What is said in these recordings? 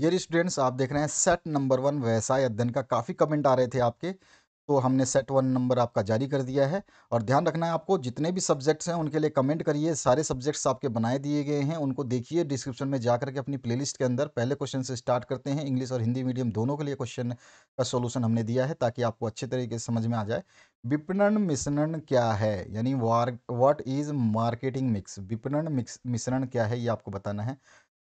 ये स्टूडेंट्स आप देख रहे हैं सेट नंबर वन व्यवसाय अध्ययन का काफ़ी कमेंट आ रहे थे आपके तो हमने सेट वन नंबर आपका जारी कर दिया है और ध्यान रखना है आपको जितने भी सब्जेक्ट्स हैं उनके लिए कमेंट करिए सारे सब्जेक्ट्स आपके बनाए दिए गए हैं उनको देखिए डिस्क्रिप्शन में जा करके अपनी प्लेलिस्ट के अंदर पहले क्वेश्चन से स्टार्ट करते हैं इंग्लिश और हिंदी मीडियम दोनों के लिए क्वेश्चन का सोल्यूशन हमने दिया है ताकि आपको अच्छे तरीके से समझ में आ जाए विपणन मिश्रण क्या है यानी वार इज मार्केटिंग मिक्स विपणन मिक्स मिश्रण क्या है ये आपको बताना है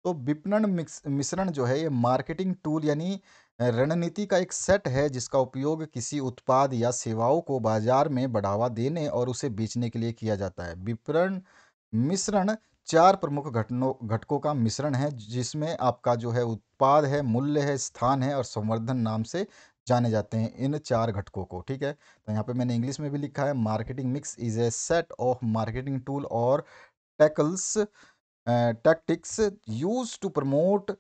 तो विपणन मिक्स मिश्रण जो है ये मार्केटिंग टूल यानी रणनीति का एक सेट है जिसका उपयोग किसी उत्पाद या सेवाओं को बाजार में बढ़ावा देने और उसे बेचने के लिए किया जाता है विपणन मिश्रण चार प्रमुख घटनों घटकों का मिश्रण है जिसमें आपका जो है उत्पाद है मूल्य है स्थान है और संवर्धन नाम से जाने जाते हैं इन चार घटकों को ठीक है तो यहाँ पे मैंने इंग्लिश में भी लिखा है marketing mix is a set of marketing tool और tactics tactics used to promote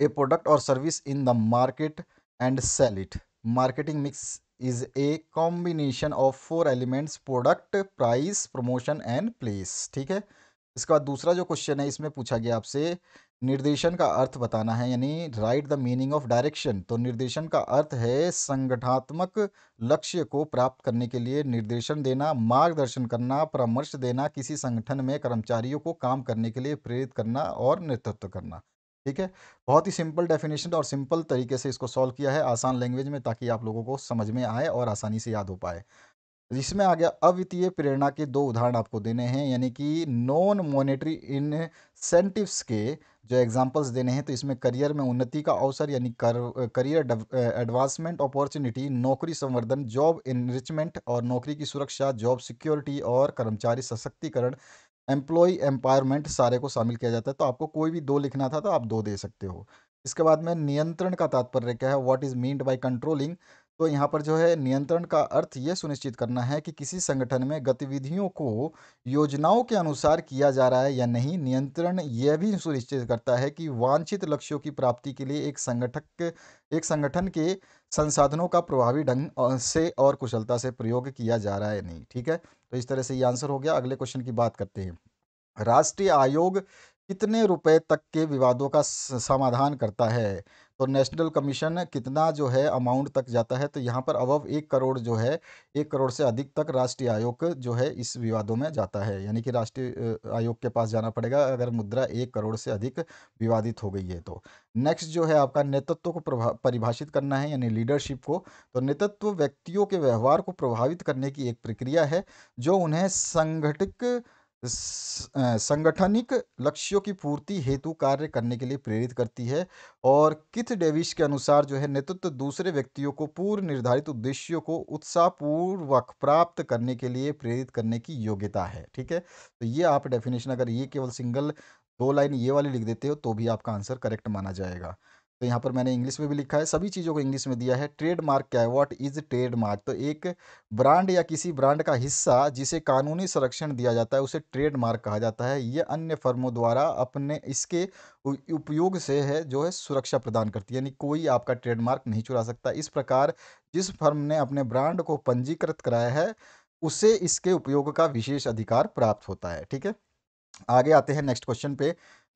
a product or service in the market and sell it marketing mix is a combination of four elements product price promotion and place ठीक है इसका दूसरा जो question है इसमें पूछा गया आपसे निर्देशन का अर्थ बताना है यानी write the meaning of direction तो निर्देशन का अर्थ है संगठनात्मक लक्ष्य को प्राप्त करने के लिए निर्देशन देना मार्गदर्शन करना परामर्श देना किसी संगठन में कर्मचारियों को काम करने के लिए प्रेरित करना और नेतृत्व करना ठीक है बहुत ही सिंपल डेफिनेशन और सिंपल तरीके से इसको सॉल्व किया है आसान लैंग्वेज में ताकि आप लोगों को समझ में आए और आसानी से याद हो पाए इसमें आ गया अवितीय प्रेरणा के दो उदाहरण आपको देने हैं यानी कि नॉन मॉनेटरी इंसेंटिव्स के जो एग्जांपल्स देने हैं तो इसमें करियर में उन्नति का अवसर यानी कर, करियर एडवांसमेंट अपॉर्चुनिटी नौकरी संवर्धन जॉब इनरिचमेंट और नौकरी की सुरक्षा जॉब सिक्योरिटी और कर्मचारी सशक्तिकरण एम्प्लॉय एम्पायरमेंट सारे को शामिल किया जाता है तो आपको कोई भी दो लिखना था तो आप दो दे सकते हो इसके बाद में नियंत्रण का तात्पर्य क्या है what is meant by controlling तो यहाँ पर जो है नियंत्रण का अर्थ ये सुनिश्चित करना है कि किसी संगठन में गतिविधियों को योजनाओं के अनुसार किया जा रहा है या नहीं नियंत्रण यह भी सुनिश्चित करता है कि वांछित लक्ष्यों की प्राप्ति के लिए एक संगठक एक संगठन के संसाधनों का प्रभावी ढंग से और कुशलता से प्रयोग किया जा रहा है नहीं ठीक है तो इस तरह से ये आंसर हो गया अगले क्वेश्चन की बात करते हैं राष्ट्रीय आयोग कितने रुपए तक के विवादों का समाधान करता है तो नेशनल कमीशन कितना जो है अमाउंट तक जाता है तो यहाँ पर अबव एक करोड़ जो है एक करोड़ से अधिक तक राष्ट्रीय आयोग जो है इस विवादों में जाता है यानी कि राष्ट्रीय आयोग के पास जाना पड़ेगा अगर मुद्रा एक करोड़ से अधिक विवादित हो गई है तो नेक्स्ट जो है आपका नेतृत्व को परिभाषित करना है यानी लीडरशिप को तो नेतृत्व व्यक्तियों के व्यवहार को प्रभावित करने की एक प्रक्रिया है जो उन्हें संगठित संगठनिक लक्ष्यों की पूर्ति हेतु कार्य करने के लिए प्रेरित करती है और किथ डेविश के अनुसार जो है नेतृत्व दूसरे व्यक्तियों को पूर्व निर्धारित उद्देश्यों को उत्साहपूर्वक प्राप्त करने के लिए प्रेरित करने की योग्यता है ठीक है तो ये आप डेफिनेशन अगर ये केवल सिंगल दो लाइन ये वाली लिख देते हो तो भी आपका आंसर करेक्ट माना जाएगा तो यहाँ पर मैंने इंग्लिश में भी लिखा है सभी चीज़ों को इंग्लिश में दिया है ट्रेडमार्क क्या है व्हाट इज ट्रेडमार्क तो एक ब्रांड या किसी ब्रांड का हिस्सा जिसे कानूनी संरक्षण दिया जाता है उसे ट्रेडमार्क कहा जाता है ये अन्य फर्मों द्वारा अपने इसके उपयोग से है जो है सुरक्षा प्रदान करती है यानी कोई आपका ट्रेडमार्क नहीं चुरा सकता इस प्रकार जिस फर्म ने अपने ब्रांड को पंजीकृत कराया है उसे इसके उपयोग का विशेष अधिकार प्राप्त होता है ठीक है आगे आते हैं नेक्स्ट क्वेश्चन पे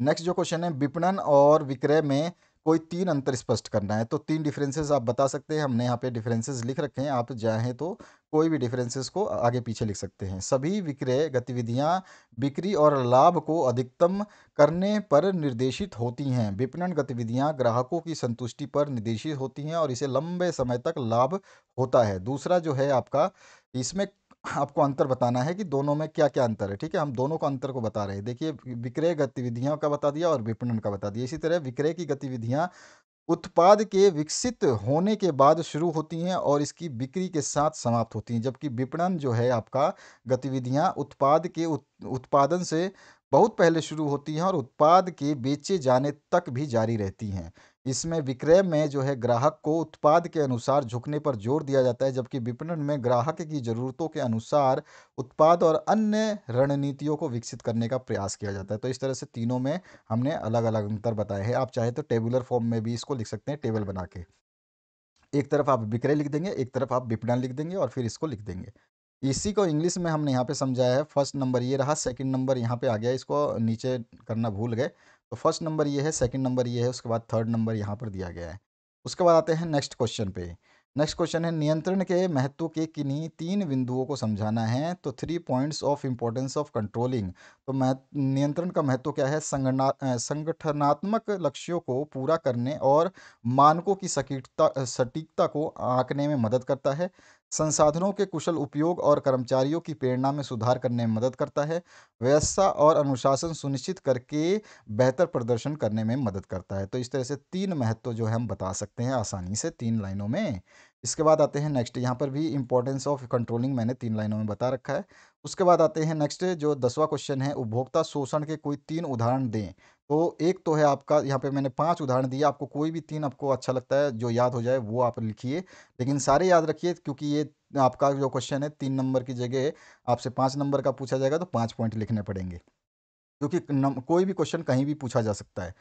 नेक्स्ट जो क्वेश्चन है विपणन और विक्रय में कोई तीन अंतर स्पष्ट करना है तो तीन डिफरेंसेस आप बता सकते हैं हमने यहाँ पे डिफरेंसेस लिख रखे हैं आप चाहें तो कोई भी डिफरेंसेस को आगे पीछे लिख सकते हैं सभी विक्रय गतिविधियाँ बिक्री और लाभ को अधिकतम करने पर निर्देशित होती हैं विपणन गतिविधियाँ ग्राहकों की संतुष्टि पर निर्देशित होती हैं और इसे लंबे समय तक लाभ होता है दूसरा जो है आपका इसमें आपको अंतर बताना है कि दोनों में क्या क्या अंतर है ठीक है हम दोनों का अंतर को बता रहे हैं देखिए विक्रय गतिविधियों का बता दिया और विपणन का बता दिया इसी तरह विक्रय की गतिविधियाँ उत्पाद के विकसित होने के बाद शुरू होती हैं और इसकी बिक्री के साथ समाप्त होती हैं जबकि विपणन जो है आपका गतिविधियां उत्पाद के उत, उत्पादन से बहुत पहले शुरू होती हैं और उत्पाद के बेचे जाने तक भी जारी रहती हैं इसमें विक्रय में जो है ग्राहक को उत्पाद के अनुसार झुकने पर जोर दिया जाता है जबकि विपणन में ग्राहक की ज़रूरतों के अनुसार उत्पाद और अन्य रणनीतियों को विकसित करने का प्रयास किया जाता है तो इस तरह से तीनों में हमने अलग अलग अंतर बताए हैं आप चाहे तो टेबुलर फॉर्म में भी इसको लिख सकते हैं टेबल बना के एक तरफ आप विक्रय लिख देंगे एक तरफ आप विपणन लिख देंगे और फिर इसको लिख देंगे इसी को इंग्लिश में हमने यहाँ पे समझाया है फर्स्ट नंबर ये रहा सेकंड नंबर यहाँ पे आ गया इसको नीचे करना भूल गए तो फर्स्ट नंबर ये है सेकंड नंबर ये है उसके बाद थर्ड नंबर यहाँ पर दिया गया है उसके बाद आते हैं नेक्स्ट क्वेश्चन पे नेक्स्ट क्वेश्चन है नियंत्रण के महत्व के किन्हीं तीन बिंदुओं को समझाना है तो three points of importance of controlling तो नियंत्रण का महत्व क्या है संगठनात्मक लक्ष्यों को पूरा करने और मानकों की सटीकता सटीकता को आंकने में मदद करता है संसाधनों के कुशल उपयोग और कर्मचारियों की प्रेरणा में सुधार करने में मदद करता है व्यवस्था और अनुशासन सुनिश्चित करके बेहतर प्रदर्शन करने में मदद करता है तो इस तरह से तीन महत्व जो है हम बता सकते हैं आसानी से तीन लाइनों में इसके बाद आते हैं नेक्स्ट यहाँ पर भी इंपॉर्टेंस ऑफ कंट्रोलिंग मैंने तीन लाइनों में बता रखा है उसके बाद आते हैं नेक्स्ट जो दसवा क्वेश्चन है उपभोक्ता शोषण के कोई तीन उदाहरण दें तो एक तो है आपका यहाँ पे मैंने पांच उदाहरण दिए आपको कोई भी तीन आपको अच्छा लगता है जो याद हो जाए वो आप लिखिए लेकिन सारे याद रखिए क्योंकि ये आपका जो क्वेश्चन है तीन नंबर की जगह आपसे पाँच नंबर का पूछा जाएगा तो पाँच पॉइंट लिखने पड़ेंगे क्योंकि कोई भी क्वेश्चन कहीं भी पूछा जा सकता है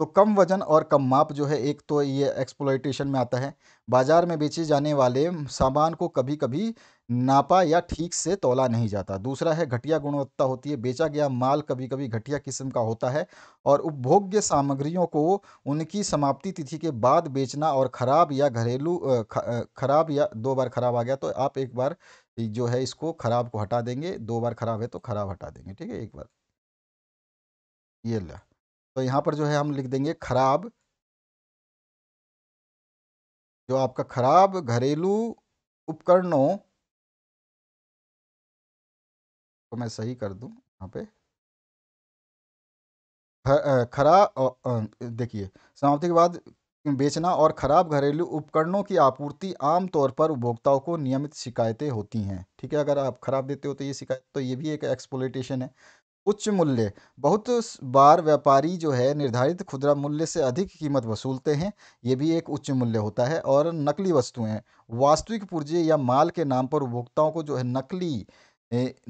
तो कम वजन और कम माप जो है एक तो ये एक्सप्लोइटेशन में आता है बाज़ार में बेचे जाने वाले सामान को कभी कभी नापा या ठीक से तोला नहीं जाता दूसरा है घटिया गुणवत्ता होती है बेचा गया माल कभी कभी घटिया किस्म का होता है और उपभोग्य सामग्रियों को उनकी समाप्ति तिथि के बाद बेचना और ख़राब या घरेलू ख़राब या दो बार ख़राब आ गया तो आप एक बार जो है इसको ख़राब को हटा देंगे दो बार ख़राब है तो ख़राब हटा देंगे ठीक है एक बार ये ला तो यहाँ पर जो है हम लिख देंगे खराब जो आपका खराब घरेलू उपकरणों को मैं सही कर दूं यहाँ पे खराब देखिए समाप्ति के बाद बेचना और खराब घरेलू उपकरणों की आपूर्ति आमतौर पर उपभोक्ताओं को नियमित शिकायतें होती हैं ठीक है अगर आप खराब देते हो तो ये शिकायत तो ये भी एक एक्सपोलेटेशन है उच्च मूल्य बहुत बार व्यापारी जो है निर्धारित खुदरा मूल्य से अधिक कीमत वसूलते हैं ये भी एक उच्च मूल्य होता है और नकली वस्तुएं वास्तविक पुर्जे या माल के नाम पर उपभोक्ताओं को जो है नकली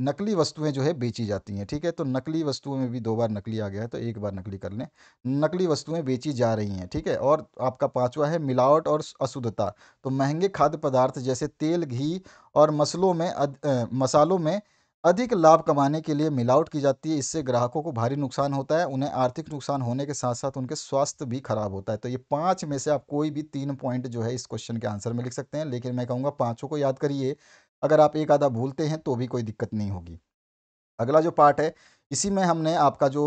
नकली वस्तुएं जो है बेची जाती हैं ठीक है तो नकली वस्तुओं में भी दो बार नकली आ गया है तो एक बार नकली कर लें नकली वस्तुएं बेची जा रही हैं ठीक है और आपका पांचवा है मिलावट और अशुद्धता तो महंगे खाद्य पदार्थ जैसे तेल घी और मसलों में अद, आ, मसालों में अधिक लाभ कमाने के लिए मिलावट की जाती है इससे ग्राहकों को भारी नुकसान होता है उन्हें आर्थिक नुकसान होने के साथ साथ उनके स्वास्थ्य भी खराब होता है तो ये पाँच में से आप कोई भी तीन पॉइंट जो है इस क्वेश्चन के आंसर में लिख सकते हैं लेकिन मैं कहूँगा पाँचों को याद करिए अगर आप एक आधा भूलते हैं तो भी कोई दिक्कत नहीं होगी अगला जो पार्ट है इसी में हमने आपका जो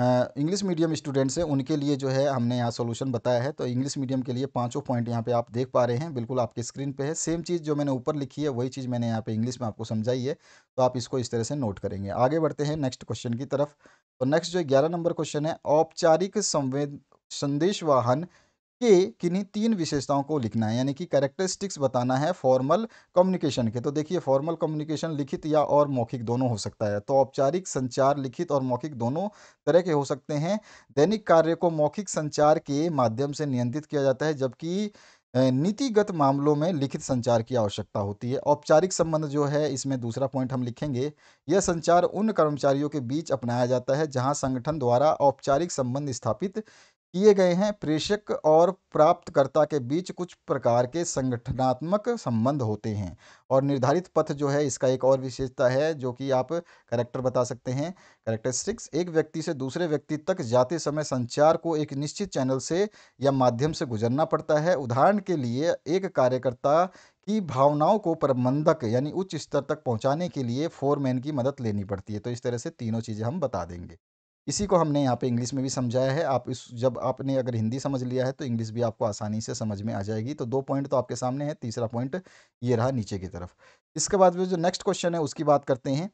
इंग्लिश मीडियम स्टूडेंट्स हैं उनके लिए जो है हमने यहाँ सोल्यूशन बताया है तो इंग्लिश मीडियम के लिए पाँचों पॉइंट यहाँ पे आप देख पा रहे हैं बिल्कुल आपके स्क्रीन पे है सेम चीज़ जो मैंने ऊपर लिखी है वही चीज़ मैंने यहाँ पे इंग्लिश में आपको समझाई है तो आप इसको इस तरह से नोट करेंगे आगे बढ़ते हैं नेक्स्ट क्वेश्चन की तरफ तो नेक्स्ट जो ग्यारह नंबर क्वेश्चन है औपचारिक संवेद संदेश वाहन के किन्हीं तीन विशेषताओं को लिखना है यानी कि कैरेक्टरिस्टिक्स बताना है फॉर्मल कम्युनिकेशन के तो देखिए फॉर्मल कम्युनिकेशन लिखित या और मौखिक दोनों हो सकता है तो औपचारिक संचार लिखित और मौखिक दोनों तरह के हो सकते हैं दैनिक कार्य को मौखिक संचार के माध्यम से नियंत्रित किया जाता है जबकि नीतिगत मामलों में लिखित संचार की आवश्यकता होती है औपचारिक संबंध जो है इसमें दूसरा पॉइंट हम लिखेंगे यह संचार उन कर्मचारियों के बीच अपनाया जाता है जहां संगठन द्वारा औपचारिक संबंध स्थापित किए गए हैं प्रेषक और प्राप्तकर्ता के बीच कुछ प्रकार के संगठनात्मक संबंध होते हैं और निर्धारित पथ जो है इसका एक और विशेषता है जो कि आप करेक्टर बता सकते हैं करेक्टरिस्टिक्स एक व्यक्ति से दूसरे व्यक्ति तक जाते समय संचार को एक निश्चित चैनल से या माध्यम से गुजरना पड़ता है उदाहरण के लिए एक कार्यकर्ता की भावनाओं को प्रबंधक यानी उच्च स्तर तक पहुँचाने के लिए फोरमैन की मदद लेनी पड़ती है तो इस तरह से तीनों चीज़ें हम बता देंगे इसी को हमने यहाँ पे इंग्लिश में भी समझाया है आप इस जब आपने अगर हिंदी समझ लिया है तो इंग्लिश भी आपको आसानी से समझ में आ जाएगी तो दो पॉइंट तो आपके सामने है तीसरा पॉइंट ये रहा नीचे की तरफ इसके बाद जो नेक्स्ट क्वेश्चन है उसकी बात करते हैं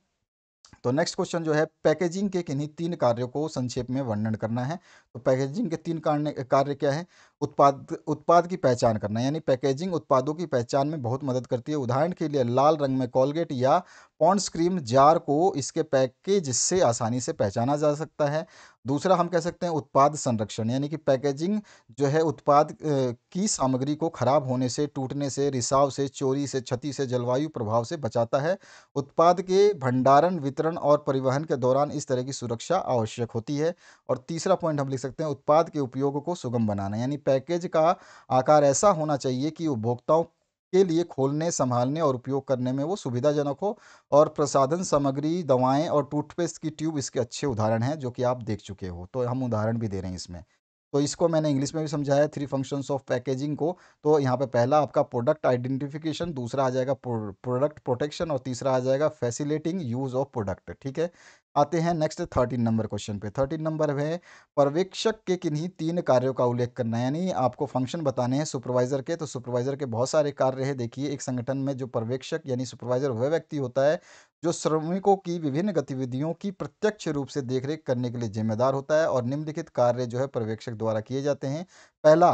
तो नेक्स्ट क्वेश्चन जो है पैकेजिंग के किन्हीं तीन कार्यों को संक्षेप में वर्णन करना है तो पैकेजिंग के तीन कार्य क्या है उत्पाद उत्पाद की पहचान करना यानी पैकेजिंग उत्पादों की पहचान में बहुत मदद करती है उदाहरण के लिए लाल रंग में कॉलगेट या पॉन्ड्स क्रीम जार को इसके पैकेज से आसानी से पहचाना जा सकता है दूसरा हम कह सकते हैं उत्पाद संरक्षण यानी कि पैकेजिंग जो है उत्पाद की सामग्री को खराब होने से टूटने से रिसाव से चोरी से क्षति से जलवायु प्रभाव से बचाता है उत्पाद के भंडारण वितरण और परिवहन के दौरान इस तरह की सुरक्षा आवश्यक होती है और तीसरा पॉइंट हम लिख सकते हैं उत्पाद के उपयोग को सुगम बनाना यानी पैकेज का आकार ऐसा होना चाहिए कि उपभोक्ताओं के लिए खोलने संभालने और उपयोग करने में वो सुविधाजनक हो और प्रसाधन सामग्री दवाएं और टूथपेस्ट की ट्यूब इसके अच्छे उदाहरण हैं जो कि आप देख चुके हो तो हम उदाहरण भी दे रहे हैं इसमें तो इसको मैंने इंग्लिश में भी समझाया थ्री फंक्शंस ऑफ पैकेजिंग को तो यहाँ पे पहला आपका प्रोडक्ट आइडेंटिफिकेशन दूसरा आ जाएगा प्रोडक्ट प्रोटेक्शन और तीसरा आ जाएगा फैसिलेटिंग यूज़ ऑफ प्रोडक्ट ठीक है आते हैं नेक्स्ट थर्टीन नंबर क्वेश्चन पे थर्टीन नंबर है पर्यवेक्षक के किन्हीं तीन कार्यों का उल्लेख करना है यानी आपको फंक्शन बताने हैं सुपरवाइजर के तो सुपरवाइजर के बहुत सारे कार्य है देखिए एक संगठन में जो पर्यवेक्षक यानी सुपरवाइजर वह व्यक्ति होता है जो श्रमिकों की विभिन्न गतिविधियों की प्रत्यक्ष रूप से देखरेख करने के लिए जिम्मेदार होता है और निम्नलिखित कार्य जो है पर्यवेक्षक द्वारा किए जाते हैं पहला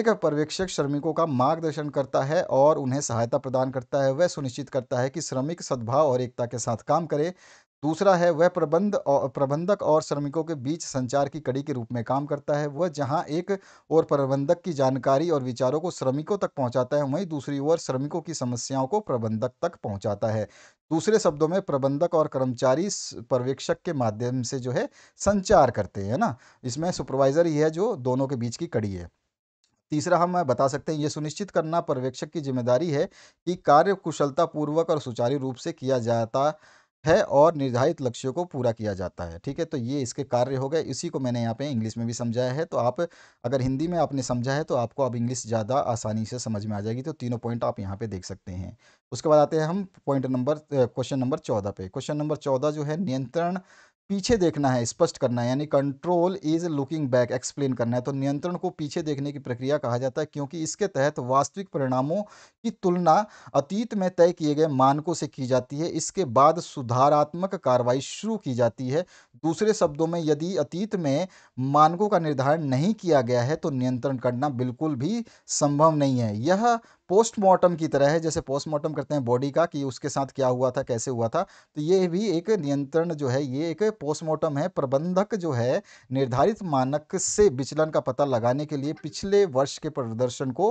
एक पर्यवेक्षक श्रमिकों का मार्गदर्शन करता है और उन्हें सहायता प्रदान करता है वह सुनिश्चित करता है कि श्रमिक सद्भाव और एकता के साथ काम करे दूसरा है वह प्रबंध और प्रबंधक और श्रमिकों के बीच संचार की कड़ी के रूप में काम करता है वह जहां एक और प्रबंधक की जानकारी और विचारों को श्रमिकों तक पहुंचाता है वहीं दूसरी ओर श्रमिकों की समस्याओं को प्रबंधक तक पहुंचाता है दूसरे शब्दों में प्रबंधक और कर्मचारी पर्यवेक्षक के माध्यम से जो है संचार करते हैं ना इसमें सुपरवाइजर ही है जो दोनों के बीच की कड़ी है तीसरा हम बता सकते हैं ये सुनिश्चित करना पर्यवेक्षक की जिम्मेदारी है कि कार्य कुशलतापूर्वक और सुचारू रूप से किया जाता है और निर्धारित लक्ष्यों को पूरा किया जाता है ठीक है तो ये इसके कार्य हो गए इसी को मैंने यहाँ पे इंग्लिश में भी समझाया है तो आप अगर हिंदी में आपने समझा है तो आपको अब इंग्लिश ज़्यादा आसानी से समझ में आ जाएगी तो तीनों पॉइंट आप यहाँ पे देख सकते हैं उसके बाद आते हैं हम पॉइंट नंबर क्वेश्चन नंबर चौदह पे क्वेश्चन नंबर चौदह जो है नियंत्रण पीछे देखना है स्पष्ट करना है यानी control is looking back explain करना है तो नियंत्रण को पीछे देखने की प्रक्रिया कहा जाता है क्योंकि इसके तहत वास्तविक परिणामों की तुलना अतीत में तय किए गए मानकों से की जाती है इसके बाद सुधारात्मक कार्रवाई शुरू की जाती है दूसरे शब्दों में यदि अतीत में मानकों का निर्धारण नहीं किया गया है तो नियंत्रण करना बिल्कुल भी संभव नहीं है यह पोस्टमार्टम की तरह है जैसे पोस्टमार्टम करते हैं बॉडी का कि उसके साथ क्या हुआ था कैसे हुआ था तो ये भी एक नियंत्रण जो है ये एक पोस्टमार्टम है प्रबंधक जो है निर्धारित मानक से विचलन का पता लगाने के लिए पिछले वर्ष के प्रदर्शन को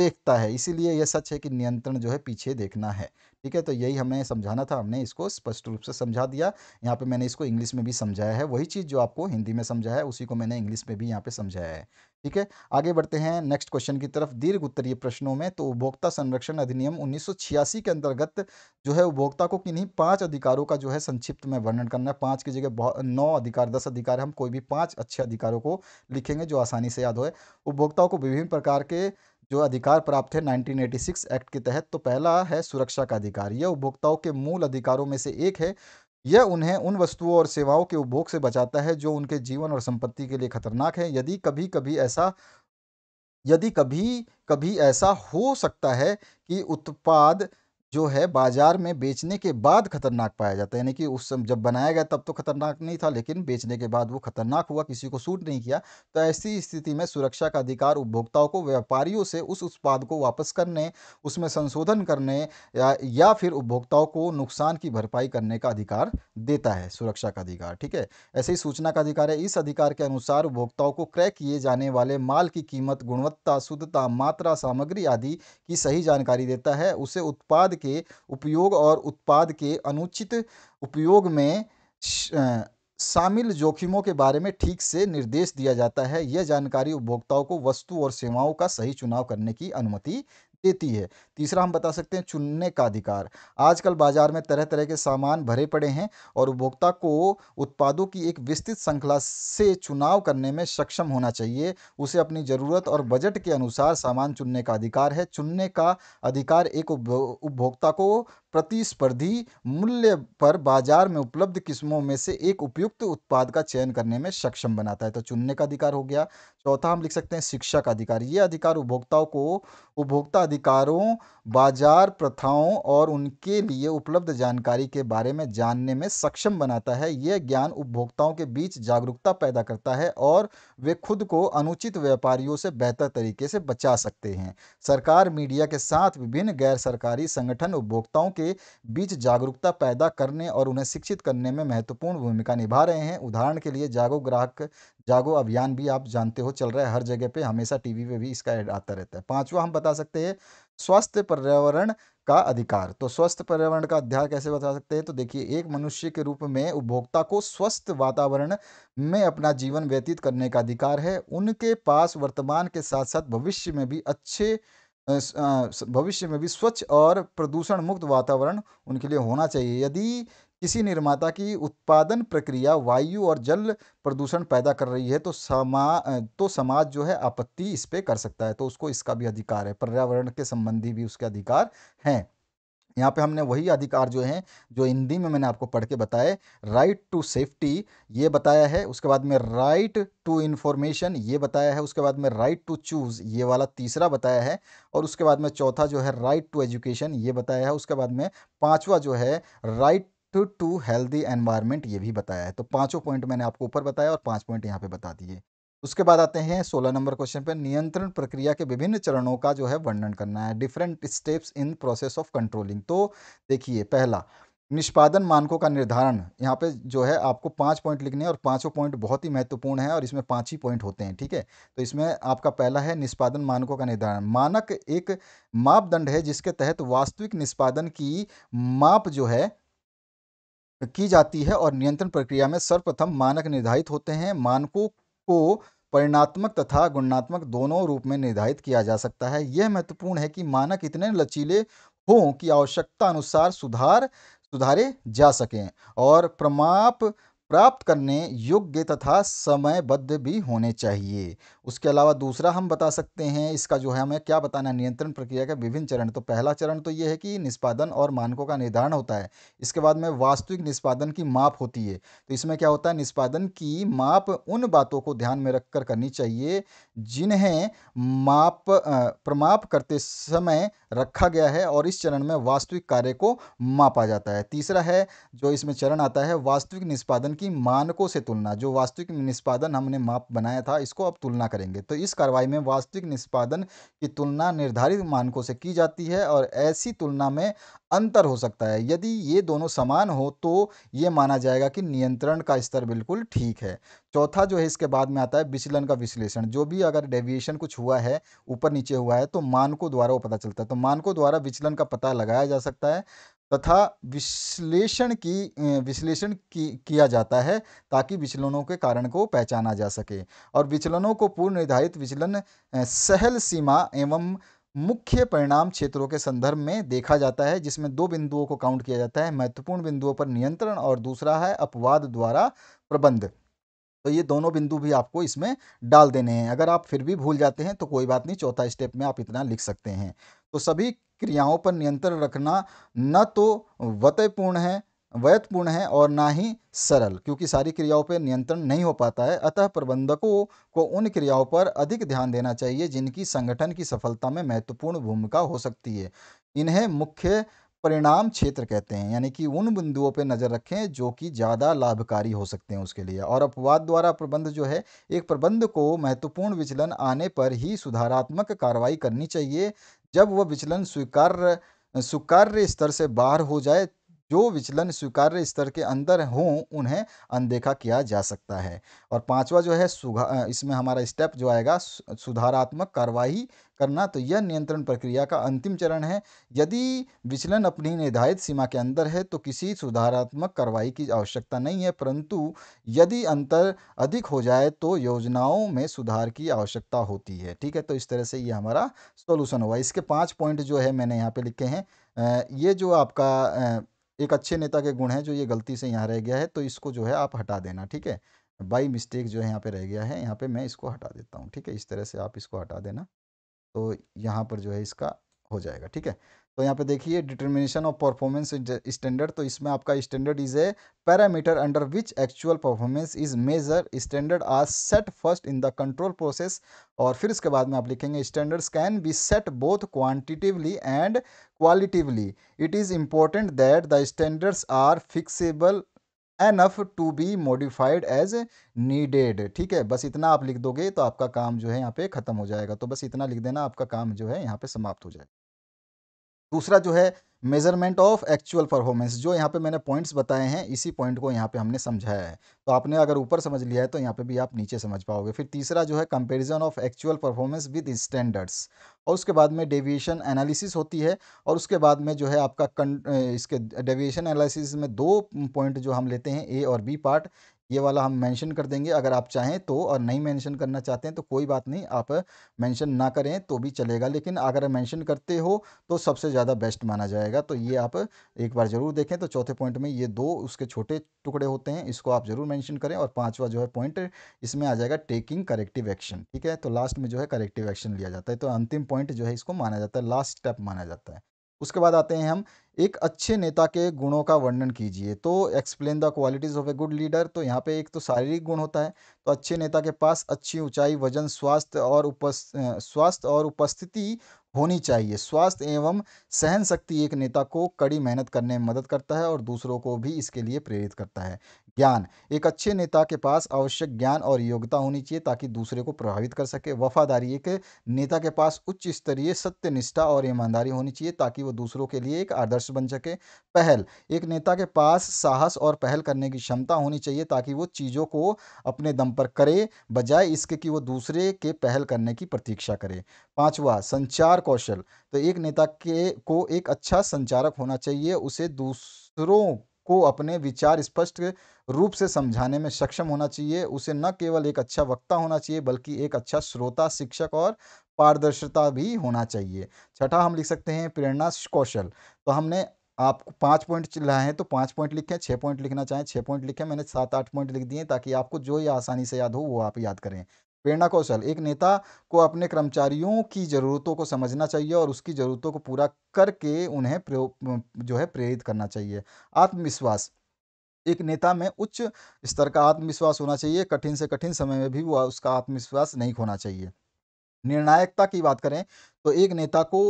देखता है इसीलिए यह सच है कि नियंत्रण जो है पीछे देखना है ठीक है तो यही हमें समझाना था हमने इसको स्पष्ट रूप से समझा दिया यहाँ पे मैंने इसको इंग्लिश में भी समझाया है वही चीज़ जो आपको हिंदी में समझाया है उसी को मैंने इंग्लिश में भी यहाँ पे समझाया है ठीक है आगे बढ़ते हैं नेक्स्ट क्वेश्चन की तरफ दीर्घ उत्तरीय प्रश्नों में तो उपभोक्ता संरक्षण अधिनियम उन्नीस के अंतर्गत जो है उपभोक्ता को किन्हीं पांच अधिकारों का जो है संक्षिप्त में वर्णन करना है पांच की जगह नौ अधिकार दस अधिकार हम कोई भी पांच अच्छे अधिकारों को लिखेंगे जो आसानी से याद हो उपभोक्ताओं को विभिन्न प्रकार के जो अधिकार प्राप्त है 1986 एक्ट के तहत तो पहला है सुरक्षा का अधिकार यह उपभोक्ताओं के मूल अधिकारों में से एक है यह उन्हें उन वस्तुओं और सेवाओं के उपभोग से बचाता है जो उनके जीवन और संपत्ति के लिए खतरनाक है यदि कभी कभी ऐसा यदि कभी कभी ऐसा हो सकता है कि उत्पाद जो है बाज़ार में बेचने के बाद खतरनाक पाया जाता है यानी कि उस समय जब बनाया गया तब तो खतरनाक नहीं था लेकिन बेचने के बाद वो खतरनाक हुआ किसी को सूट नहीं किया तो ऐसी स्थिति में सुरक्षा का अधिकार उपभोक्ताओं को व्यापारियों से उस उत्पाद को वापस करने उसमें संशोधन करने या, या फिर उपभोक्ताओं को नुकसान की भरपाई करने का अधिकार देता है सुरक्षा का अधिकार ठीक है ऐसे ही सूचना का अधिकार है इस अधिकार के अनुसार उपभोक्ताओं को क्रय किए जाने वाले माल की कीमत गुणवत्ता शुद्धता मात्रा सामग्री आदि की सही जानकारी देता है उसे उत्पाद के उपयोग और उत्पाद के अनुचित उपयोग में शामिल जोखिमों के बारे में ठीक से निर्देश दिया जाता है यह जानकारी उपभोक्ताओं को वस्तु और सेवाओं का सही चुनाव करने की अनुमति देती है तीसरा हम बता सकते हैं चुनने का अधिकार आजकल बाजार में तरह तरह के सामान भरे पड़े हैं और उपभोक्ता को उत्पादों की एक विस्तृत श्रृंखला से चुनाव करने में सक्षम होना चाहिए उसे अपनी ज़रूरत और बजट के अनुसार सामान चुनने का अधिकार है चुनने का अधिकार एक उपभोक्ता को प्रतिस्पर्धी मूल्य पर बाजार में उपलब्ध किस्मों में से एक उपयुक्त उत्पाद का चयन करने में सक्षम बनाता है तो चुनने का अधिकार हो गया चौथा हम लिख सकते हैं शिक्षा का अधिकार ये अधिकार उपभोक्ताओं को उपभोक्ता अधिकारों बाजार प्रथाओं और उनके लिए उपलब्ध जानकारी के बारे में जानने में सक्षम बनाता है यह ज्ञान उपभोक्ताओं के बीच जागरूकता पैदा करता है और वे खुद को अनुचित व्यापारियों से बेहतर तरीके से बचा सकते हैं सरकार मीडिया के साथ विभिन्न गैर सरकारी संगठन उपभोक्ताओं के बीच जागरूकता पैदा करने और उन्हें शिक्षित करने में महत्वपूर्ण भूमिका निभा रहे हैं उदाहरण के लिए जागो ग्राहक जागो अभियान भी आप जानते हो चल रहा है हर जगह पे हमेशा टीवी पे भी इसका एड आता रहता है पांचवा हम बता सकते हैं स्वस्थ पर्यावरण का अधिकार तो स्वस्थ पर्यावरण का अध्याय कैसे बता सकते हैं तो देखिए एक मनुष्य के रूप में उपभोक्ता को स्वस्थ वातावरण में अपना जीवन व्यतीत करने का अधिकार है उनके पास वर्तमान के साथ साथ भविष्य में भी अच्छे भविष्य में भी स्वच्छ और प्रदूषण मुक्त वातावरण उनके लिए होना चाहिए यदि किसी निर्माता की उत्पादन प्रक्रिया वायु और जल प्रदूषण पैदा कर रही है तो समा तो समाज जो है आपत्ति इस पर कर सकता है तो उसको इसका भी अधिकार है पर्यावरण के संबंधी भी उसके अधिकार हैं यहाँ पे हमने वही अधिकार जो हैं जो हिंदी में मैंने आपको पढ़ के बताए राइट टू सेफ्टी ये बताया है उसके बाद में राइट टू इन्फॉर्मेशन ये बताया है उसके बाद में राइट टू चूज़ ये वाला तीसरा बताया है और उसके बाद में चौथा जो है राइट टू एजुकेशन ये बताया है उसके बाद में पाँचवा जो है right to to healthy environment ये भी बताया है तो पाँचों पॉइंट मैंने आपको ऊपर बताया और पाँच पॉइंट यहाँ पे बता दिए उसके बाद आते हैं सोलह नंबर क्वेश्चन पर नियंत्रण प्रक्रिया के विभिन्न चरणों का जो है वर्णन करना है different steps in process of controlling तो देखिए पहला निष्पादन मानकों का निर्धारण यहाँ पे जो है आपको पाँच पॉइंट लिखने हैं और पाँचों पॉइंट बहुत ही महत्वपूर्ण है और इसमें पाँच ही पॉइंट होते हैं ठीक है तो इसमें आपका पहला है निष्पादन मानकों का निर्धारण मानक एक मापदंड है जिसके तहत वास्तविक निष्पादन की माप जो है की जाती है और नियंत्रण प्रक्रिया में सर्वप्रथम मानक निर्धारित होते हैं मानकों को परिणात्मक तथा गुणात्मक दोनों रूप में निर्धारित किया जा सकता है यह महत्वपूर्ण है कि मानक इतने लचीले हों कि आवश्यकता अनुसार सुधार सुधारे जा सकें और प्रमाप प्राप्त करने योग्य तथा समयबद्ध भी होने चाहिए उसके अलावा दूसरा हम बता सकते हैं इसका जो है हमें क्या बताना नियंत्रण प्रक्रिया के विभिन्न चरण तो पहला चरण तो ये है कि निष्पादन और मानकों का निर्धारण होता है इसके बाद में वास्तविक निष्पादन की माप होती है तो इसमें क्या होता है निष्पादन की माप उन बातों को ध्यान में रखकर करनी चाहिए जिन्हें माप प्रमाप करते समय रखा गया है और इस चरण में वास्तविक कार्य को मापा जाता है तीसरा है जो इसमें चरण आता है वास्तविक निष्पादन उनकी मानकों से तुलना जो वास्तविक निष्पादन हमने माप बनाया था इसको अब तुलना करेंगे तो इस कार्रवाई में वास्तविक निष्पादन की तुलना निर्धारित मानकों से की जाती है और ऐसी तुलना में अंतर हो सकता है यदि ये दोनों समान हो तो ये माना जाएगा कि नियंत्रण का स्तर बिल्कुल ठीक है चौथा जो है इसके बाद में आता है विचलन का विश्लेषण जो भी अगर डेविएशन कुछ हुआ है ऊपर नीचे हुआ है तो मानकों द्वारा वो पता चलता है तो मानकों द्वारा विचलन का पता लगाया जा सकता है तथा विश्लेषण की विश्लेषण की किया जाता है ताकि विचलनों के कारण को पहचाना जा सके और विचलनों को पूर्व निर्धारित विचलन सहल सीमा एवं मुख्य परिणाम क्षेत्रों के संदर्भ में देखा जाता है जिसमें दो बिंदुओं को काउंट किया जाता है महत्वपूर्ण बिंदुओं पर नियंत्रण और दूसरा है अपवाद द्वारा प्रबंध तो ये दोनों बिंदु भी आपको इसमें डाल देने हैं अगर आप फिर भी भूल जाते हैं तो कोई बात नहीं चौथा स्टेप में आप इतना लिख सकते हैं तो सभी क्रियाओं पर नियंत्रण रखना न तो वतयपूर्ण है वैतपूर्ण है और ना ही सरल क्योंकि सारी क्रियाओं पर नियंत्रण नहीं हो पाता है अतः प्रबंधकों को उन क्रियाओं पर अधिक ध्यान देना चाहिए जिनकी संगठन की सफलता में महत्वपूर्ण भूमिका हो सकती है इन्हें मुख्य परिणाम क्षेत्र कहते हैं यानी कि उन बिंदुओं पर नज़र रखें जो कि ज़्यादा लाभकारी हो सकते हैं उसके लिए और अपवाद द्वारा प्रबंध जो है एक प्रबंध को महत्वपूर्ण विचलन आने पर ही सुधारात्मक कार्रवाई करनी चाहिए जब वह विचलन स्वीकार्य स्वीकार्य स्तर से बाहर हो जाए जो विचलन स्वीकार्य स्तर के अंदर हों उन्हें अनदेखा किया जा सकता है और पांचवा जो है सुधा इसमें हमारा स्टेप जो आएगा सुधारात्मक कार्रवाई करना तो यह नियंत्रण प्रक्रिया का अंतिम चरण है यदि विचलन अपनी निर्धारित सीमा के अंदर है तो किसी सुधारात्मक कार्रवाई की आवश्यकता नहीं है परंतु यदि अंतर अधिक हो जाए तो योजनाओं में सुधार की आवश्यकता होती है ठीक है तो इस तरह से ये हमारा सोल्यूशन हुआ इसके पाँच पॉइंट जो है मैंने यहाँ पर लिखे हैं ये जो आपका एक अच्छे नेता के गुण है जो ये गलती से यहाँ रह गया है तो इसको जो है आप हटा देना ठीक है बाई मिस्टेक जो है यहाँ पे रह गया है यहाँ पे मैं इसको हटा देता हूँ ठीक है इस तरह से आप इसको हटा देना तो यहाँ पर जो है इसका हो जाएगा ठीक है तो यहाँ पे देखिए डिटर्मिनेशन ऑफ परफॉर्मेंस स्टैंडर्ड तो इसमें आपका standard is a parameter under which actual performance is measure standard are set first in the control process और फिर इसके बाद में आप लिखेंगे standards can be set both quantitatively and qualitatively it is important that the standards are fixable enough to be modified as needed ठीक है बस इतना आप लिख दोगे तो आपका काम जो है यहाँ पे ख़त्म हो जाएगा तो बस इतना लिख देना आपका काम जो है यहाँ पे समाप्त हो जाएगा दूसरा जो है मेजरमेंट ऑफ एक्चुअल परफॉर्मेंस जो यहाँ पे मैंने पॉइंट्स बताए हैं इसी पॉइंट को यहाँ पे हमने समझाया है तो आपने अगर ऊपर समझ लिया है तो यहाँ पे भी आप नीचे समझ पाओगे फिर तीसरा जो है comparison of actual performance with standards और उसके बाद में डेविएशन एनालिसिस होती है और उसके बाद में जो है आपका इसके डेविएशन एनालिसिस में दो पॉइंट जो हम लेते हैं ए और बी पार्ट ये वाला हम मेंशन कर देंगे अगर आप चाहें तो और नहीं मेंशन करना चाहते हैं तो कोई बात नहीं आप मेंशन ना करें तो भी चलेगा लेकिन अगर मेंशन करते हो तो सबसे ज़्यादा बेस्ट माना जाएगा तो ये आप एक बार ज़रूर देखें तो चौथे पॉइंट में ये दो उसके छोटे टुकड़े होते हैं इसको आप ज़रूर मैंशन करें और पाँचवा जो है पॉइंट इसमें आ जाएगा टेकिंग करेक्टिव एक्शन ठीक है तो लास्ट में जो है करेक्टिव एक्शन लिया जाता है तो अंतिम पॉइंट जो है इसको माना जाता है लास्ट स्टेप माना जाता है उसके बाद आते हैं हम एक अच्छे नेता के गुणों का वर्णन कीजिए तो explain the qualities of a good leader तो यहाँ पे एक तो शारीरिक गुण होता है तो अच्छे नेता के पास अच्छी ऊंचाई वजन स्वास्थ्य और उपस्थ स्वास्थ्य और उपस्थिति होनी चाहिए स्वास्थ्य एवं सहन शक्ति एक नेता को कड़ी मेहनत करने में मदद करता है और दूसरों को भी इसके लिए प्रेरित करता है ज्ञान एक अच्छे नेता के पास आवश्यक ज्ञान और योग्यता होनी चाहिए ताकि दूसरे को प्रभावित कर सके वफादारी एक नेता के पास उच्च स्तरीय सत्यनिष्ठा और ईमानदारी होनी चाहिए ताकि वो दूसरों के लिए एक आदर्श बन सके पहल एक नेता के पास साहस और पहल करने की क्षमता होनी चाहिए ताकि वो चीज़ों को अपने दम पर करे बजाय इसके कि वो दूसरे के पहल करने की प्रतीक्षा करे पांचवा संचार कौशल तो एक नेता के को एक अच्छा संचारक होना चाहिए उसे दूसरों को अपने विचार स्पष्ट रूप से समझाने में सक्षम होना चाहिए उसे न केवल एक अच्छा वक्ता होना चाहिए बल्कि एक अच्छा श्रोता शिक्षक और पारदर्शिता भी होना चाहिए छठा हम लिख सकते हैं प्रेरणा कौशल तो हमने आप पाँच पॉइंट लाए हैं तो पाँच पॉइंट लिखें छः पॉइंट लिखना चाहें छः पॉइंट लिखें मैंने सात आठ पॉइंट लिख दिए ताकि आपको जो ये आसानी से याद हो वो आप याद करें प्रेरणा कौशल एक नेता को अपने कर्मचारियों की ज़रूरतों को समझना चाहिए और उसकी ज़रूरतों को पूरा करके उन्हें जो है प्रेरित करना चाहिए आत्मविश्वास एक नेता में उच्च स्तर का आत्मविश्वास होना चाहिए कठिन से कठिन समय में भी वह उसका आत्मविश्वास नहीं होना चाहिए निर्णायकता की बात करें तो एक नेता को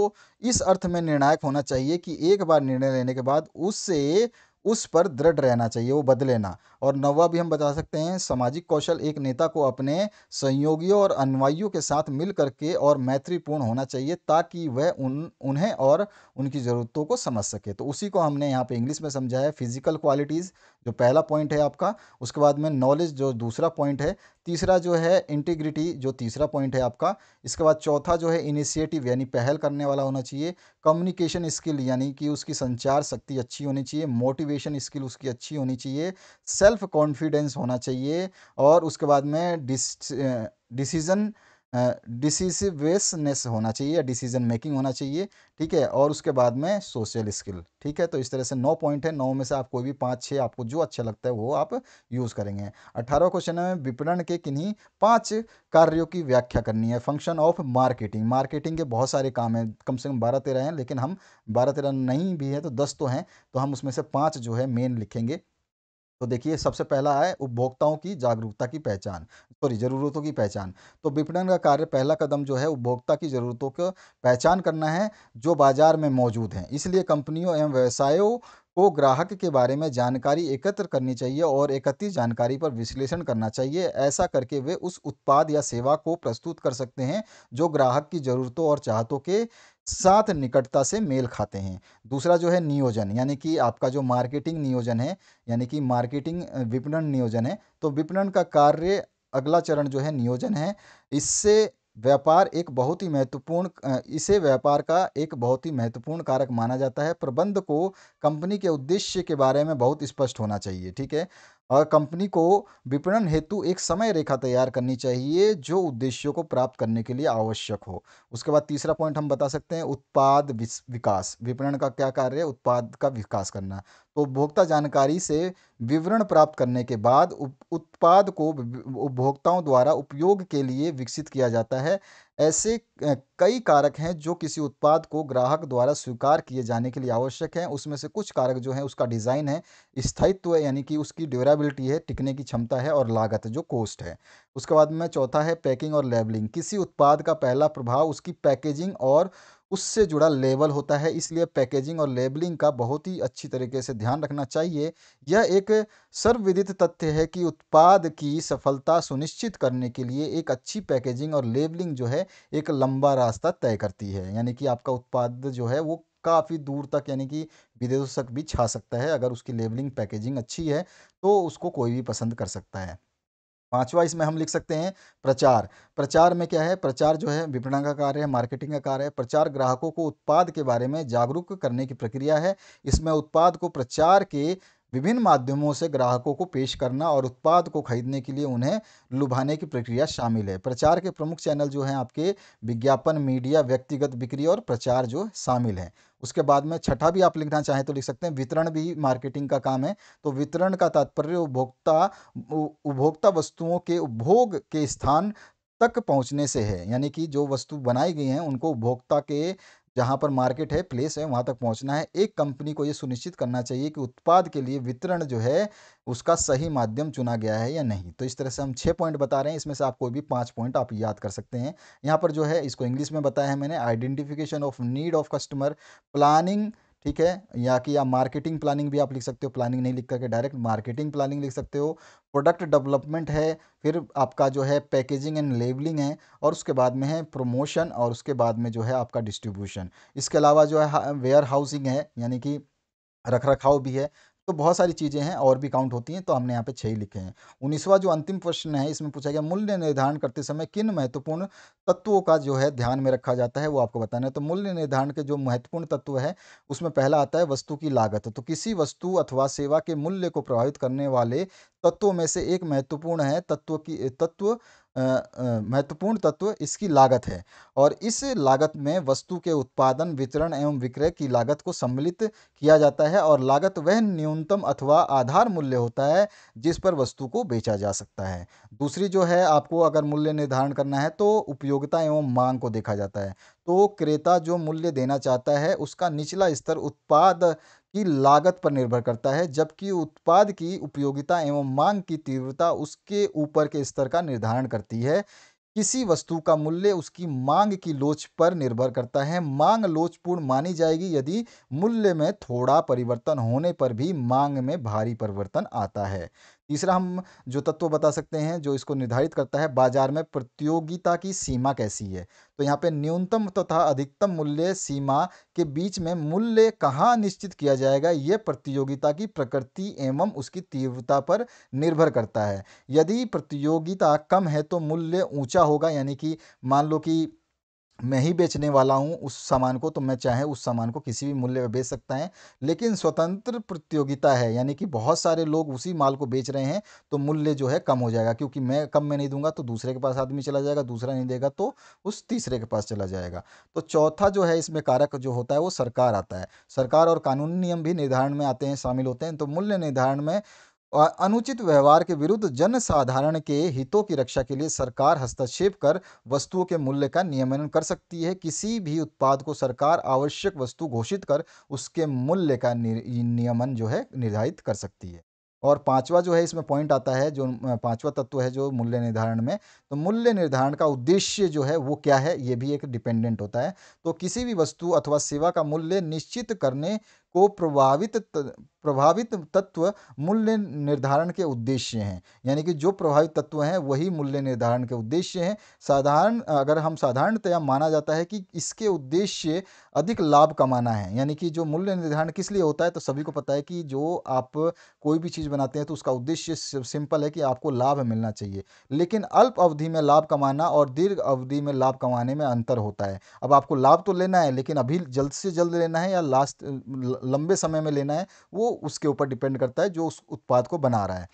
इस अर्थ में निर्णायक होना चाहिए कि एक बार निर्णय लेने के बाद उससे उस पर दृढ़ रहना चाहिए वो बदले ना और नौवा भी हम बता सकते हैं सामाजिक कौशल एक नेता को अपने सहयोगियों और अनुयायियों के साथ मिल करके और मैत्रीपूर्ण होना चाहिए ताकि वह उन उन्हें और उनकी ज़रूरतों को समझ सके तो उसी को हमने यहाँ पे इंग्लिश में समझा है फिजिकल क्वालिटीज़ जो पहला पॉइंट है आपका उसके बाद में नॉलेज जो दूसरा पॉइंट है तीसरा जो है इंटीग्रिटी जो तीसरा पॉइंट है आपका इसके बाद चौथा जो है इनिशिएटिव यानी पहल करने वाला होना चाहिए कम्युनिकेशन स्किल यानी कि उसकी संचार शक्ति अच्छी होनी चाहिए मोटिवेशन स्किल उसकी अच्छी होनी चाहिए सेल्फ कॉन्फिडेंस होना चाहिए और उसके बाद में डिसीजन डिसीसिवेसनेस होना चाहिए या डिसीजन मेकिंग होना चाहिए ठीक है और उसके बाद में सोशल स्किल ठीक है तो इस तरह से नौ पॉइंट है नौ में से आप कोई भी पाँच छः आपको जो अच्छा लगता है वो आप यूज़ करेंगे अठारह क्वेश्चन है विपणन के किन्हीं पाँच कार्यों की व्याख्या करनी है फंक्शन ऑफ मार्केटिंग मार्केटिंग के बहुत सारे काम हैं कम से कम बारह तेरह हैं लेकिन हम बारह तेरह नहीं भी हैं तो दस तो हैं तो हम उसमें से पाँच जो है मेन लिखेंगे तो देखिए सबसे पहला है उपभोक्ताओं की जागरूकता की पहचान सॉरी ज़रूरतों की पहचान तो विपणन का कार्य पहला कदम जो है उपभोक्ता की ज़रूरतों को पहचान करना है जो बाज़ार में मौजूद हैं इसलिए कंपनियों एवं व्यवसायों को ग्राहक के बारे में जानकारी एकत्र करनी चाहिए और एकत्रित जानकारी पर विश्लेषण करना चाहिए ऐसा करके वे उस उत्पाद या सेवा को प्रस्तुत कर सकते हैं जो ग्राहक की ज़रूरतों और चाहतों के साथ निकटता से मेल खाते हैं दूसरा जो है नियोजन यानी कि आपका जो मार्केटिंग नियोजन है यानी कि मार्केटिंग विपणन नियोजन है तो विपणन का कार्य अगला चरण जो है नियोजन है इससे व्यापार एक बहुत ही महत्वपूर्ण इसे व्यापार का एक बहुत ही महत्वपूर्ण कारक माना जाता है प्रबंध को कंपनी के उद्देश्य के बारे में बहुत स्पष्ट होना चाहिए ठीक है कंपनी को विपणन हेतु एक समय रेखा तैयार करनी चाहिए जो उद्देश्यों को प्राप्त करने के लिए आवश्यक हो उसके बाद तीसरा पॉइंट हम बता सकते हैं उत्पाद विकास विपणन का क्या कार्य है उत्पाद का विकास करना तो उपभोक्ता जानकारी से विवरण प्राप्त करने के बाद उत्पाद को उपभोक्ताओं द्वारा उपयोग के लिए विकसित किया जाता है ऐसे कई कारक हैं जो किसी उत्पाद को ग्राहक द्वारा स्वीकार किए जाने के लिए आवश्यक हैं उसमें से कुछ कारक जो हैं उसका डिज़ाइन है स्थायित्व है यानी कि उसकी ड्यूरेबिलिटी है टिकने की क्षमता है और लागत जो कोस्ट है उसके बाद में चौथा है पैकिंग और लेबलिंग किसी उत्पाद का पहला प्रभाव उसकी पैकेजिंग और उससे जुड़ा लेबल होता है इसलिए पैकेजिंग और लेबलिंग का बहुत ही अच्छी तरीके से ध्यान रखना चाहिए यह एक सर्वविदित तथ्य है कि उत्पाद की सफलता सुनिश्चित करने के लिए एक अच्छी पैकेजिंग और लेबलिंग जो है एक लंबा रास्ता तय करती है यानी कि आपका उत्पाद जो है वो काफ़ी दूर तक यानी कि विदेशों तक भी छा सकता है अगर उसकी लेबलिंग पैकेजिंग अच्छी है तो उसको कोई भी पसंद कर सकता है पांचवा इसमें हम लिख सकते हैं प्रचार प्रचार में क्या है प्रचार जो है विपणन का कार्य है मार्केटिंग का कार्य है प्रचार ग्राहकों को उत्पाद के बारे में जागरूक करने की प्रक्रिया है इसमें उत्पाद को प्रचार के विभिन्न माध्यमों से ग्राहकों को पेश करना और उत्पाद को खरीदने के लिए उन्हें लुभाने की प्रक्रिया शामिल है प्रचार के प्रमुख चैनल जो हैं आपके विज्ञापन मीडिया व्यक्तिगत बिक्री और प्रचार जो शामिल है उसके बाद में छठा भी आप लिखना चाहें तो लिख सकते हैं वितरण भी मार्केटिंग का काम है तो वितरण का तात्पर्य उपभोक्ता उपभोक्ता वस्तुओं के उपभोग के स्थान तक पहुंचने से है यानी कि जो वस्तु बनाई गई हैं उनको उपभोक्ता के जहाँ पर मार्केट है प्लेस है वहाँ तक पहुँचना है एक कंपनी को ये सुनिश्चित करना चाहिए कि उत्पाद के लिए वितरण जो है उसका सही माध्यम चुना गया है या नहीं तो इस तरह से हम छः पॉइंट बता रहे हैं इसमें से आप कोई भी पाँच पॉइंट आप याद कर सकते हैं यहाँ पर जो है इसको इंग्लिश में बताया है मैंने identification of need of customer planning ठीक है या कि आप मार्केटिंग प्लानिंग भी आप लिख सकते हो प्लानिंग नहीं लिख करके डायरेक्ट मार्केटिंग प्लानिंग लिख सकते हो प्रोडक्ट डेवलपमेंट है फिर आपका जो है पैकेजिंग एंड लेबलिंग है और उसके बाद में है प्रमोशन और उसके बाद में जो है आपका डिस्ट्रीब्यूशन इसके अलावा जो है वेयर हाउसिंग है यानी कि रख रखाव भी है तो बहुत सारी चीज़ें हैं और भी काउंट होती हैं तो हमने यहाँ पे छः लिखे हैं उन्नीसवा जो अंतिम प्रश्न है इसमें पूछा गया मूल्य निर्धारण करते समय किन महत्वपूर्ण तत्वों का जो है ध्यान में रखा जाता है वो आपको बताना है तो मूल्य निर्धारण के जो महत्वपूर्ण तत्व है उसमें पहला आता है वस्तु की लागत तो किसी वस्तु अथवा सेवा के मूल्य को प्रभावित करने वाले तत्वों में से एक महत्वपूर्ण है तत्व की तत्व महत्वपूर्ण तत्व इसकी लागत है और इस लागत में वस्तु के उत्पादन वितरण एवं विक्रय की लागत को सम्मिलित किया जाता है और लागत वह न्यूनतम अथवा आधार मूल्य होता है जिस पर वस्तु को बेचा जा सकता है दूसरी जो है आपको अगर मूल्य निर्धारण करना है तो उपयोगिता एवं मांग को देखा जाता है तो क्रेता जो मूल्य देना चाहता है उसका निचला स्तर उत्पाद की लागत पर निर्भर करता है जबकि उत्पाद की उपयोगिता एवं मांग की तीव्रता उसके ऊपर के स्तर का निर्धारण करती है किसी वस्तु का मूल्य उसकी मांग की लोच पर निर्भर करता है मांग लोचपूर्ण मानी जाएगी यदि मूल्य में थोड़ा परिवर्तन होने पर भी मांग में भारी परिवर्तन आता है तीसरा हम जो तत्व बता सकते हैं जो इसको निर्धारित करता है बाजार में प्रतियोगिता की सीमा कैसी है तो यहाँ पे न्यूनतम तथा अधिकतम मूल्य सीमा के बीच में मूल्य कहाँ निश्चित किया जाएगा ये प्रतियोगिता की प्रकृति एवं उसकी तीव्रता पर निर्भर करता है यदि प्रतियोगिता कम है तो मूल्य ऊंचा होगा यानी कि मान लो कि मैं ही बेचने वाला हूँ उस सामान को तो मैं चाहे उस सामान को किसी भी मूल्य में बेच सकता है लेकिन स्वतंत्र प्रतियोगिता है यानी कि बहुत सारे लोग उसी माल को बेच रहे हैं तो मूल्य जो है कम हो जाएगा क्योंकि मैं कम में नहीं दूंगा तो दूसरे के पास आदमी चला जाएगा दूसरा नहीं देगा तो उस तीसरे के पास चला जाएगा तो चौथा जो है इसमें कारक जो होता है वो सरकार आता है सरकार और कानूनी नियम भी निर्धारण में आते हैं शामिल होते हैं तो मूल्य निर्धारण में और अनुचित व्यवहार के विरुद्ध जन साधारण के हितों की रक्षा के लिए सरकार हस्तक्षेप कर वस्तुओं के मूल्य का नियमन कर सकती है किसी भी उत्पाद को सरकार आवश्यक वस्तु घोषित कर उसके मूल्य का नियमन जो है निर्धारित कर सकती है और पांचवा जो है इसमें पॉइंट आता है जो पांचवा तत्व है जो मूल्य निर्धारण में तो मूल्य निर्धारण का उद्देश्य जो है वो क्या है ये भी एक डिपेंडेंट होता है तो किसी भी वस्तु अथवा सेवा का मूल्य निश्चित करने को प्रभावित प्रभावित तत्व मूल्य निर्धारण के उद्देश्य हैं यानी कि जो प्रभावित तत्व हैं वही मूल्य निर्धारण के उद्देश्य हैं साधारण अगर हम साधारणतया माना जाता है कि इसके उद्देश्य अधिक लाभ कमाना है यानी कि जो मूल्य निर्धारण किस लिए होता है तो सभी को पता है कि जो आप कोई भी चीज़ बनाते हैं तो उसका उद्देश्य सिंपल है कि आपको लाभ मिलना चाहिए लेकिन अल्प अवधि में लाभ कमाना और दीर्घ अवधि में लाभ कमाने में अंतर होता है अब आपको लाभ तो लेना है लेकिन अभी जल्द से जल्द लेना है या लास्ट लंबे समय में लेना है वो उसके ऊपर डिपेंड करता है जो उस उत्पाद को बना रहा है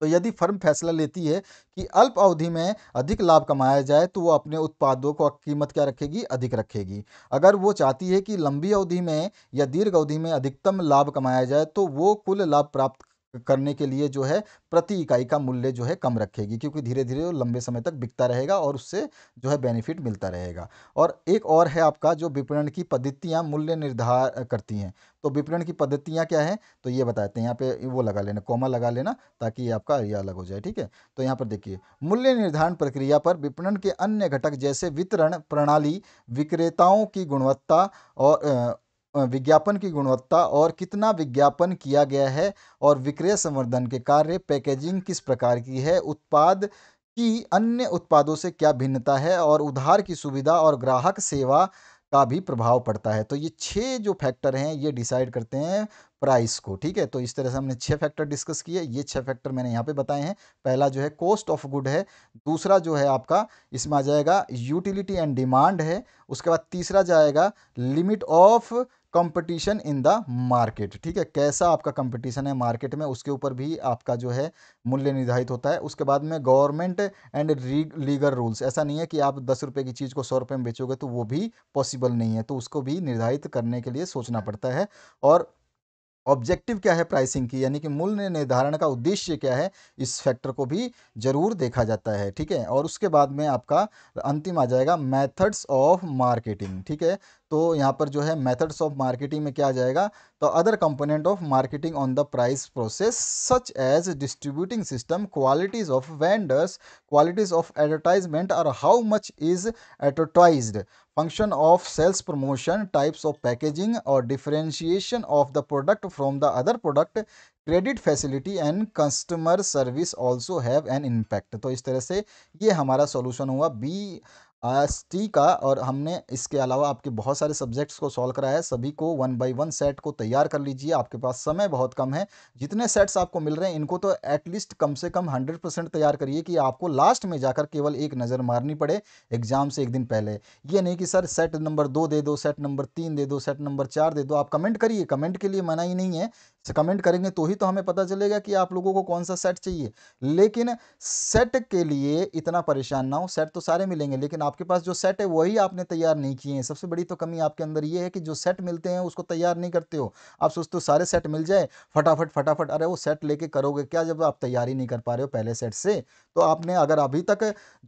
तो यदि फर्म फैसला लेती है कि अल्प अवधि में अधिक लाभ कमाया जाए तो वो अपने उत्पादों को कीमत क्या रखेगी अधिक रखेगी अगर वो चाहती है कि लंबी अवधि में या दीर्घ अवधि में अधिकतम लाभ कमाया जाए तो वो कुल लाभ प्राप्त करने के लिए जो है प्रति इकाई का मूल्य जो है कम रखेगी क्योंकि धीरे धीरे वो लंबे समय तक बिकता रहेगा और उससे जो है बेनिफिट मिलता रहेगा और एक और है आपका जो विपणन की पद्धतियाँ मूल्य निर्धार करती हैं तो विपणन की पद्धतियाँ क्या हैं तो ये बताते हैं यहाँ पे वो लगा लेना कॉमा लगा लेना ताकि ये आपका ये अलग हो जाए ठीक है तो यहाँ पर देखिए मूल्य निर्धारण प्रक्रिया पर विपणन के अन्य घटक जैसे वितरण प्रणाली विक्रेताओं की गुणवत्ता और विज्ञापन की गुणवत्ता और कितना विज्ञापन किया गया है और विक्रय संवर्धन के कार्य पैकेजिंग किस प्रकार की है उत्पाद की अन्य उत्पादों से क्या भिन्नता है और उधार की सुविधा और ग्राहक सेवा का भी प्रभाव पड़ता है तो ये छः जो फैक्टर हैं ये डिसाइड करते हैं प्राइस को ठीक है तो इस तरह से हमने छः फैक्टर डिस्कस किए ये छः फैक्टर मैंने यहाँ पे बताए हैं पहला जो है कॉस्ट ऑफ गुड है दूसरा जो है आपका इसमें आ जाएगा यूटिलिटी एंड डिमांड है उसके बाद तीसरा जाएगा limit of competition in the market ठीक है कैसा आपका कंपटीशन है मार्केट में उसके ऊपर भी आपका जो है मूल्य निर्धारित होता है उसके बाद में गवर्नमेंट एंड लीगल रूल्स ऐसा नहीं है कि आप दस रुपये की चीज़ को सौ रुपये में बेचोगे तो वो भी पॉसिबल नहीं है तो उसको भी निर्धारित करने के लिए सोचना पड़ता है और ऑब्जेक्टिव क्या है प्राइसिंग की यानी कि मूल्य निर्धारण का उद्देश्य क्या है इस फैक्टर को भी जरूर देखा जाता है ठीक है और उसके बाद में आपका अंतिम आ जाएगा मेथड्स ऑफ मार्केटिंग ठीक है तो यहाँ पर जो है मेथड्स ऑफ मार्केटिंग में क्या आ जाएगा तो other component of marketing on the price process such as distributing system qualities of vendors qualities of advertisement और how much is advertised function of sales promotion types of packaging और differentiation of the product from the other product credit facility and customer service also have an impact तो इस तरह से ये हमारा solution हुआ B T का और हमने इसके अलावा आपके बहुत सारे सब्जेक्ट्स को सॉल्व कराया है सभी को वन बाई वन सेट को तैयार कर लीजिए आपके पास समय बहुत कम है जितने सेट्स आपको मिल रहे हैं इनको तो एटलीस्ट कम से कम हंड्रेड परसेंट तैयार करिए कि आपको लास्ट में जाकर केवल एक नज़र मारनी पड़े एग्जाम से एक दिन पहले ये नहीं कि सर सेट नंबर दो दे दो सेट नंबर तीन दे दो सेट नंबर चार दे दो आप कमेंट करिए कमेंट के लिए मना ही नहीं है कमेंट करेंगे तो ही तो हमें पता चलेगा कि आप लोगों को कौन सा सेट चाहिए लेकिन सेट के लिए इतना परेशान ना हो सेट तो सारे मिलेंगे लेकिन आप आपके पास जो सेट है वही आपने तैयार नहीं किए हैं सबसे बड़ी तो कमी आपके अंदर ये है कि जो सेट मिलते हैं उसको तैयार नहीं करते हो आप सोचते हो सारे सेट मिल जाए फटाफट फटाफट अरे वो सेट लेके करोगे क्या जब आप तैयारी नहीं कर पा रहे हो पहले सेट से तो आपने अगर अभी तक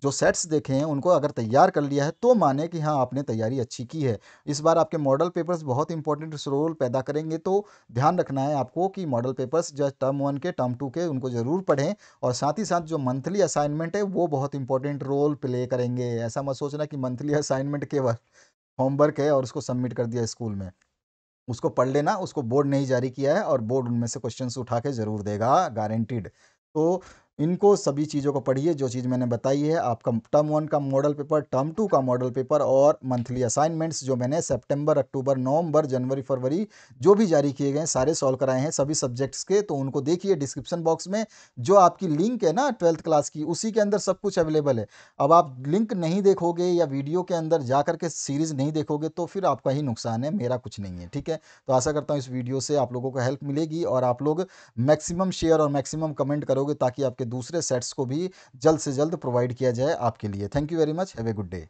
जो सेट्स देखे हैं उनको अगर तैयार कर लिया है तो माने कि हाँ आपने तैयारी अच्छी की है इस बार आपके मॉडल पेपर्स बहुत इंपॉर्टेंट रोल पैदा करेंगे तो ध्यान रखना है आपको कि मॉडल पेपर्स जो टर्म वन के टर्म टू के उनको ज़रूर पढ़ें और साथ ही साथ जो मंथली असाइनमेंट है वो बहुत इंपॉर्टेंट रोल प्ले करेंगे ऐसा मत सोचना कि मंथली असाइनमेंट केवल होमवर्क है और उसको सबमिट कर दिया स्कूल में उसको पढ़ लेना उसको बोर्ड ने ही जारी किया है और बोर्ड उनमें से क्वेश्चन उठा के ज़रूर देगा गारंटीड तो इनको सभी चीज़ों को पढ़िए जो चीज़ मैंने बताई है आपका टर्म वन का मॉडल पेपर टर्म टू का मॉडल पेपर और मंथली असाइनमेंट्स जो मैंने सितंबर अक्टूबर नवंबर जनवरी फरवरी जो भी जारी किए गए सारे सॉल्व कराए हैं सभी सब्जेक्ट्स के तो उनको देखिए डिस्क्रिप्शन बॉक्स में जो आपकी लिंक है ना ट्वेल्थ क्लास की उसी के अंदर सब कुछ अवेलेबल है अब आप लिंक नहीं देखोगे या वीडियो के अंदर जा के सीरीज़ नहीं देखोगे तो फिर आपका ही नुकसान है मेरा कुछ नहीं है ठीक है तो आशा करता हूँ इस वीडियो से आप लोगों को हेल्प मिलेगी और आप लोग मैक्सिमम शेयर और मैक्सिमम कमेंट करोगे ताकि आपके के दूसरे सेट्स को भी जल्द से जल्द प्रोवाइड किया जाए आपके लिए thank you very much have a good day